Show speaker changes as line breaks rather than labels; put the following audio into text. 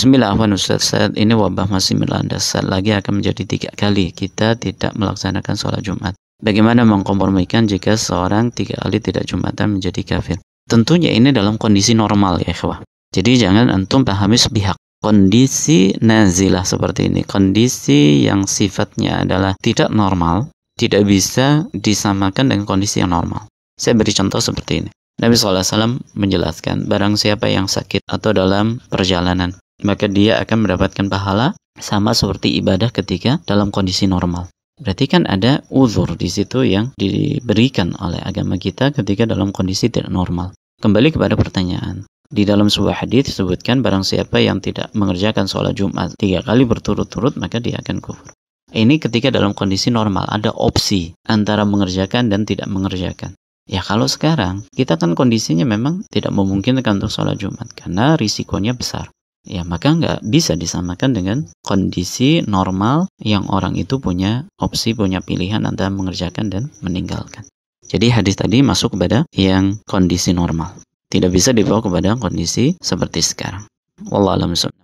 Bismillah Afwan Ustaz saat ini wabah masih melanda saat lagi akan menjadi tiga kali kita tidak melaksanakan sholat Jumat. Bagaimana mengkompromikan jika seorang tiga kali tidak Jumatan menjadi kafir? Tentunya ini dalam kondisi normal ya ikhwah. Jadi jangan antum pahami sepihak. Kondisi nazilah seperti ini, kondisi yang sifatnya adalah tidak normal, tidak bisa disamakan dengan kondisi yang normal. Saya beri contoh seperti ini. Nabi SAW menjelaskan, barang siapa yang sakit atau dalam perjalanan, maka dia akan mendapatkan pahala sama seperti ibadah ketika dalam kondisi normal. Berarti kan ada uzur di situ yang diberikan oleh agama kita ketika dalam kondisi tidak normal. Kembali kepada pertanyaan. Di dalam sebuah hadis disebutkan barang siapa yang tidak mengerjakan sholat Jumat tiga kali berturut-turut maka dia akan kufur. Ini ketika dalam kondisi normal ada opsi antara mengerjakan dan tidak mengerjakan. Ya kalau sekarang kita kan kondisinya memang tidak memungkinkan untuk sholat Jumat karena risikonya besar ya maka nggak bisa disamakan dengan kondisi normal yang orang itu punya opsi, punya pilihan antara mengerjakan dan meninggalkan. Jadi hadis tadi masuk kepada yang kondisi normal. Tidak bisa dibawa kepada kondisi seperti sekarang. wallahualam